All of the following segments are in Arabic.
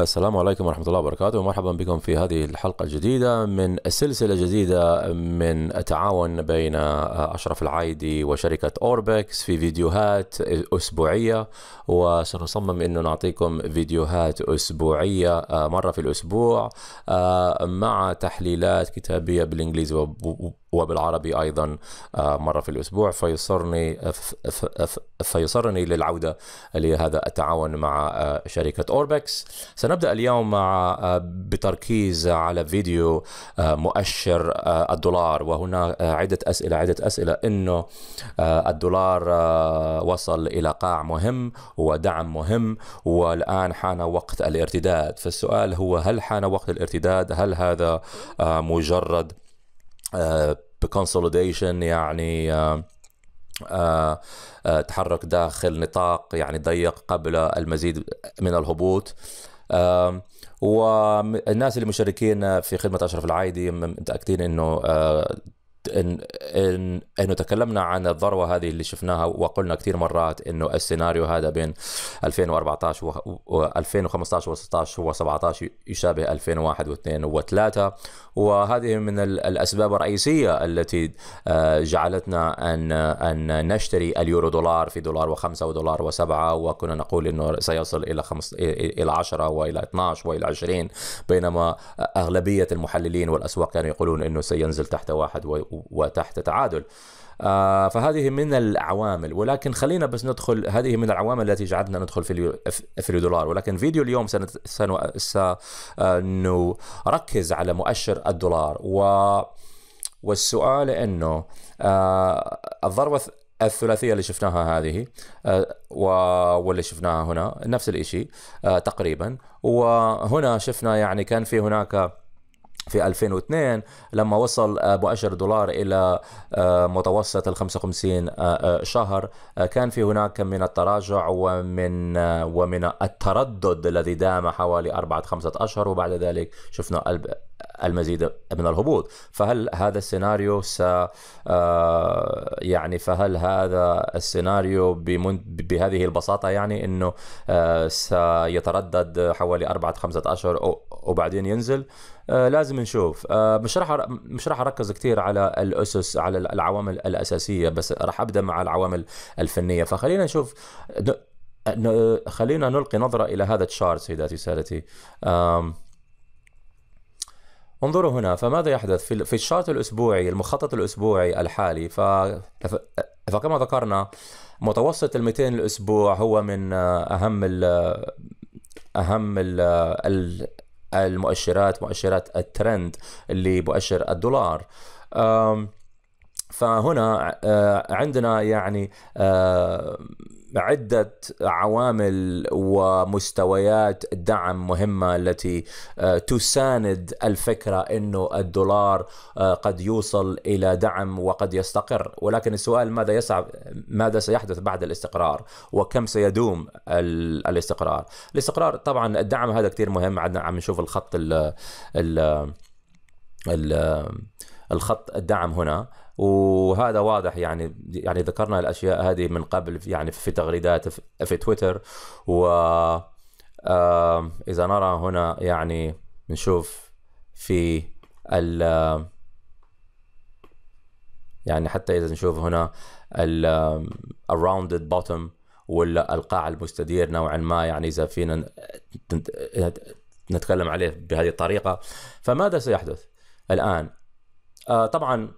السلام عليكم ورحمة الله وبركاته ومرحبا بكم في هذه الحلقة الجديدة من سلسلة جديدة من التعاون بين أشرف العايدي وشركة أوربكس في فيديوهات أسبوعية وسنصمم أنه نعطيكم فيديوهات أسبوعية آه، مرة في الأسبوع آه، مع تحليلات كتابية بالإنجليزي وبالعربي أيضا آه، مرة في الأسبوع فيصرني فيصرني للعودة لهذا التعاون مع آه، شركة أوربكس سنبدأ اليوم مع آه، بتركيز على فيديو مؤشر الدولار وهنا عدة أسئلة عدة أسئلة أنه الدولار وصل إلى قاع مهم ودعم مهم والآن حان وقت الارتداد فالسؤال هو هل حان وقت الارتداد هل هذا مجرد بكونسوليديشن يعني آه،, آه آه تحرك داخل نطاق يعني ضيق قبل المزيد من الهبوط آه والناس المشاركين في خدمة أشرف العايدي متأكدين أنه آه، إن, إن, انه تكلمنا عن الذروه هذه اللي شفناها وقلنا كثير مرات انه السيناريو هذا بين 2014 و 2015 و16 و17 يشابه 2001 و2 و3 وهذه من الاسباب الرئيسيه التي آه، جعلتنا ان ان نشتري اليورو دولار في دولار و5 ودولار و7 وكنا نقول انه سيصل الى خمس الى 10 والى 12 والى 20 بينما اغلبيه المحللين والاسواق كانوا يقولون انه سينزل تحت واحد وتحت تعادل آه فهذه من العوامل ولكن خلينا بس ندخل هذه من العوامل التي جعلتنا ندخل في في الدولار ولكن فيديو اليوم سنركز على مؤشر الدولار و والسؤال انه آه الضربه الثلاثية اللي شفناها هذه آه، واللي شفناها هنا نفس الشيء آه، تقريبا وهنا شفنا يعني كان في هناك في 2002 لما وصل مؤشر دولار إلى آه، متوسط ال 55 آه، آه، شهر كان في هناك من التراجع ومن ومن التردد الذي دام حوالي أربعة خمسة أشهر وبعد ذلك شفنا المزيد من الهبوط فهل هذا السيناريو س يعني فهل هذا السيناريو بمن... بهذه البساطة يعني أنه سيتردد حوالي أربعة خمسة أشهر وبعدين ينزل آه لازم نشوف آه مش راح مش راح اركز كثير على الاسس على العوامل الاساسيه بس راح ابدا مع العوامل الفنيه فخلينا نشوف خلينا نلقي نظره الى هذا الشارت سيداتي سادتي انظروا هنا فماذا يحدث في في الشارت الاسبوعي المخطط الاسبوعي الحالي ف فكما ذكرنا متوسط ال 200 الاسبوع هو من آه، اهم ال اهم ال المؤشرات مؤشرات الترند اللي مؤشر الدولار فهنا آه، عندنا يعني آه، عدة عوامل ومستويات دعم مهمة التي آه، تساند الفكرة أنه الدولار آه، قد يوصل إلى دعم وقد يستقر ولكن السؤال ماذا يسعب ماذا سيحدث بعد الاستقرار وكم سيدوم الاستقرار الاستقرار طبعا الدعم هذا كثير مهم عم نشوف الخط ال ال, ال الخط الدعم هنا وهذا واضح يعني يعني ذكرنا الاشياء هذه من قبل يعني في تغريدات في تويتر و اذا نرى هنا يعني نشوف في ال يعني حتى اذا نشوف هنا ال rounded بوتم ولا القاع المستدير نوعا ما يعني اذا فينا نتكلم عليه بهذه الطريقه فماذا سيحدث الان آه طبعا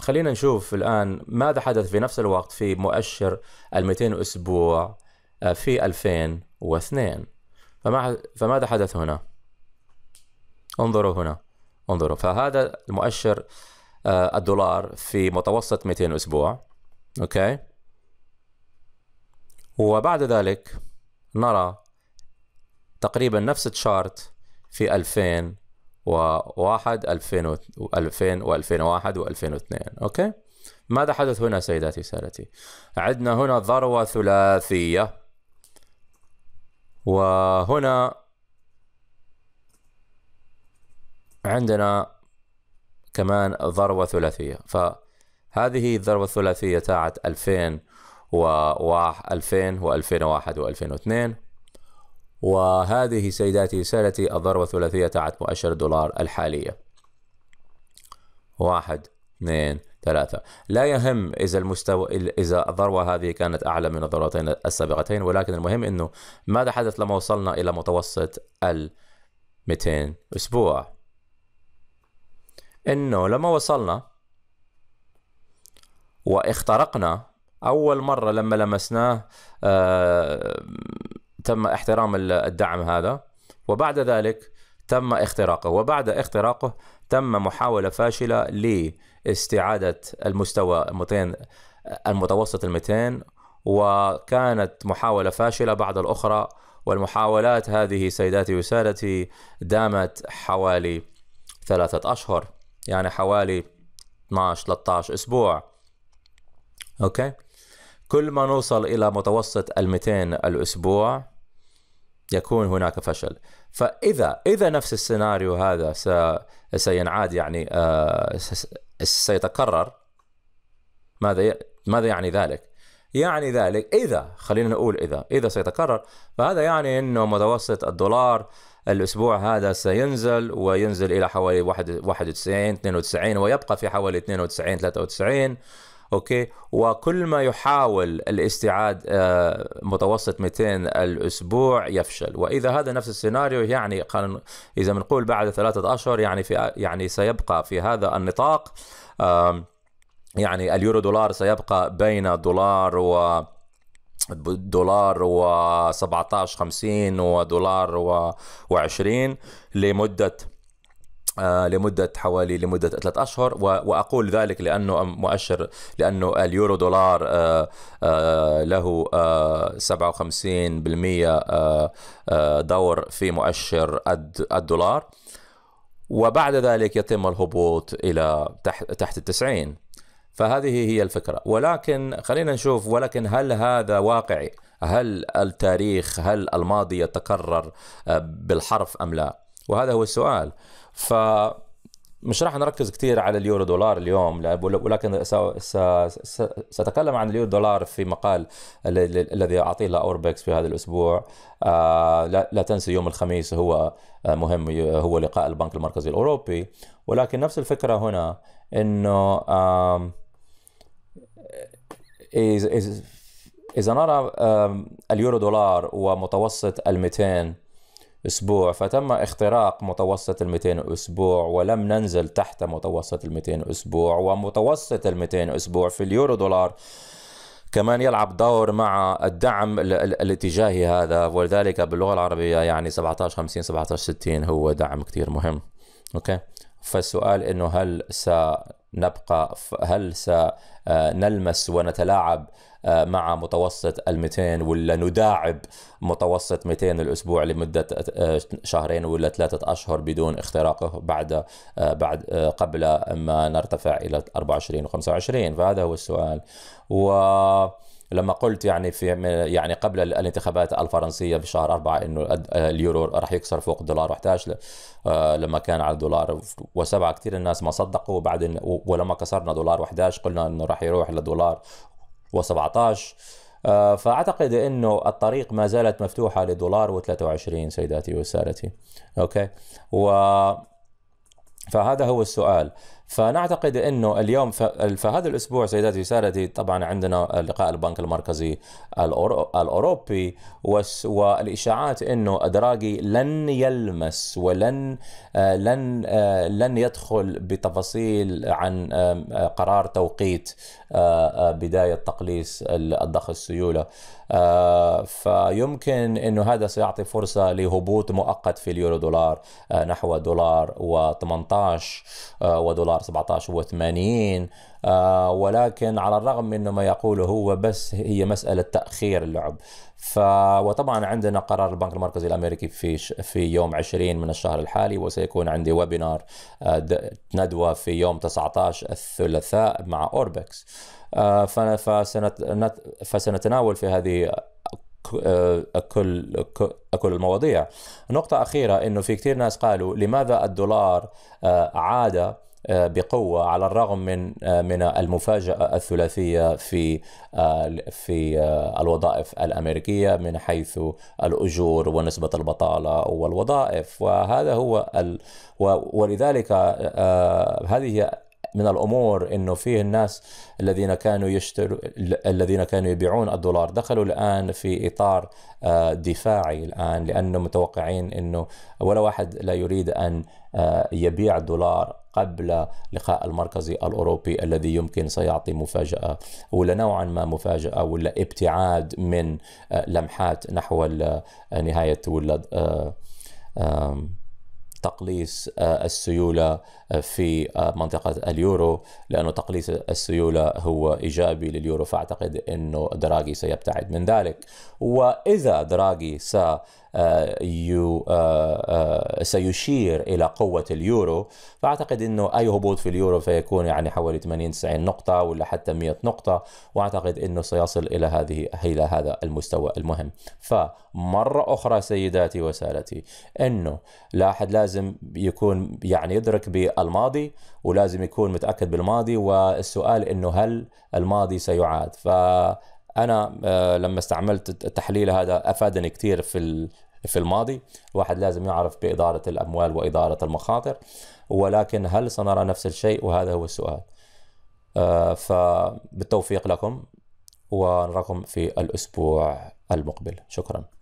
خلينا نشوف الان ماذا حدث في نفس الوقت في مؤشر ال 200 اسبوع آه، في 2002 فما فماذا حدث هنا؟ انظروا هنا انظروا فهذا المؤشر آه، الدولار في متوسط 200 اسبوع اوكي وبعد ذلك نرى تقريبا نفس التشارت في 2000 وواحد 2000 و2000 و2001 و2002 اوكي ماذا حدث هنا سيداتي سادتي عندنا هنا ذروة ثلاثية وهنا عندنا كمان ذروة ثلاثية فهذه الذروة الثلاثية تاعت 2000 و 2000 و 2001 و 2002 وهذه سيداتي سالتي الضربة الثلاثية تاعت مؤشر الدولار الحالية واحد اثنين ثلاثة لا يهم إذا المستوى إذا الذروة هذه كانت أعلى من الذروتين السابقتين ولكن المهم أنه ماذا حدث لما وصلنا إلى متوسط ال 200 أسبوع أنه لما وصلنا واخترقنا أول مرة لما لمسناه آه، تم احترام الدعم هذا وبعد ذلك تم اختراقه وبعد اختراقه تم محاولة فاشلة لاستعادة المستوى 200 المتوسط ال 200 وكانت محاولة فاشلة بعد الأخرى والمحاولات هذه سيداتي وسادتي دامت حوالي ثلاثة أشهر يعني حوالي 12 13 أسبوع أوكي كل ما نوصل إلى متوسط ال 200 الأسبوع يكون هناك فشل فاذا اذا نفس السيناريو هذا سينعاد يعني آه، سيتكرر ماذا ماذا يعني ذلك؟ يعني ذلك اذا خلينا نقول اذا اذا سيتكرر فهذا يعني انه متوسط الدولار الاسبوع هذا سينزل وينزل الى حوالي 91 92 ويبقى في حوالي 92 93 اوكي وكل ما يحاول الاستعاد آه، متوسط 200 الاسبوع يفشل واذا هذا نفس السيناريو يعني اذا بنقول بعد ثلاثه اشهر يعني في يعني سيبقى في هذا النطاق يعني اليورو دولار سيبقى بين دولار و دولار و 1750 ودولار و 20 لمده آه، لمدة حوالي لمدة ثلاثة أشهر وأقول ذلك لأنه مؤشر لأنه اليورو دولار آه، آه، له 57% دور في مؤشر الدولار وبعد ذلك يتم الهبوط إلى تحت, تحت التسعين فهذه هي الفكرة ولكن خلينا نشوف ولكن هل هذا واقعي هل التاريخ هل الماضي يتكرر بالحرف أم لا وهذا هو السؤال ف مش راح نركز كثير على اليورو دولار اليوم ولكن ساتكلم عن اليورو دولار في مقال الذي اعطيه لاوربكس في هذا الاسبوع آه، لا تنسى يوم الخميس هو آه، مهم هو لقاء البنك المركزي الاوروبي ولكن نفس الفكره هنا انه اذا نرى اليورو دولار ومتوسط ال 200 أسبوع فتم اختراق متوسط ال 200 أسبوع ولم ننزل تحت متوسط ال 200 أسبوع ومتوسط ال 200 أسبوع في اليورو دولار كمان يلعب دور مع الدعم الاتجاهي هذا ولذلك باللغة العربية يعني 17 50 17 60 هو دعم كتير مهم أوكي فالسؤال انه هل سنبقى هل سنلمس آه، ونتلاعب آه، مع متوسط ال 200 ولا نداعب متوسط 200 الاسبوع لمده آه، شهرين ولا ثلاثه اشهر بدون اختراقه بعد آه، بعد قبل ما نرتفع الى 24 و25 فهذا هو السؤال و لما قلت يعني في يعني قبل الانتخابات الفرنسيه في شهر أربعة انه اليورو راح يكسر فوق الدولار واحتاج لما كان على الدولار وسبعة كثير الناس ما صدقوا وبعدين ولما كسرنا دولار 11 قلنا انه راح يروح للدولار و17 آه، فاعتقد انه الطريق ما زالت مفتوحه لدولار و23 سيداتي وسادتي اوكي و فهذا هو السؤال فنعتقد انه اليوم فهذا الاسبوع سيداتي وسادتي طبعا عندنا لقاء البنك المركزي الاوروبي والاشاعات انه دراجي لن يلمس ولن آه، لن آه، لن يدخل بتفاصيل عن قرار توقيت آه، بدايه تقليص الضخ السيوله فيمكن انه هذا سيعطي فرصه لهبوط مؤقت في اليورو دولار نحو دولار و18 ودولار دولار 17 هو 80 آه ولكن على الرغم من ما يقوله هو بس هي مسألة تأخير اللعب ف وطبعا عندنا قرار البنك المركزي الامريكي في ش... في يوم 20 من الشهر الحالي وسيكون عندي ويبينار آه، د... ندوه في يوم 19 الثلاثاء مع اوربكس آه، فسنت... فسنتناول في هذه آه، كل كل المواضيع نقطة أخيرة أنه في كثير ناس قالوا لماذا الدولار عاد آه، بقوه على الرغم من آه، من المفاجاه الثلاثيه في آه، في الوظائف الامريكيه من حيث الاجور ونسبه البطاله والوظائف وهذا هو ال ولذلك هذه من الامور انه فيه الناس الذين كانوا يشتروا الذين كانوا يبيعون الدولار دخلوا الان في اطار دفاعي الان لانه متوقعين انه ولا واحد لا يريد ان يبيع الدولار قبل لقاء المركزي الأوروبي الذي يمكن سيعطي مفاجأة ولا نوعا ما مفاجأة ولا ابتعاد من آه، لمحات نحو آه، نهاية ولا آه، تقليص السيولة في منطقة اليورو لأنه تقليص السيولة هو إيجابي لليورو فأعتقد أنه دراغي سيبتعد من ذلك وإذا دراغي سيبتعد آه، آه، آه، سيشير الى قوه اليورو فاعتقد انه اي هبوط في اليورو فيكون يعني حوالي 80 90 نقطه ولا حتى 100 نقطه واعتقد انه سيصل الى هذه الى هذا المستوى المهم فمره اخرى سيداتي وسادتي انه لا احد لازم يكون يعني يدرك بالماضي ولازم يكون متاكد بالماضي والسؤال انه هل الماضي سيعاد ف انا آه، لما استعملت التحليل هذا افادني كثير في في الماضي الواحد لازم يعرف بإدارة الأموال وإدارة المخاطر ولكن هل سنرى نفس الشيء وهذا هو السؤال آه، فبالتوفيق لكم ونراكم في الأسبوع المقبل شكراً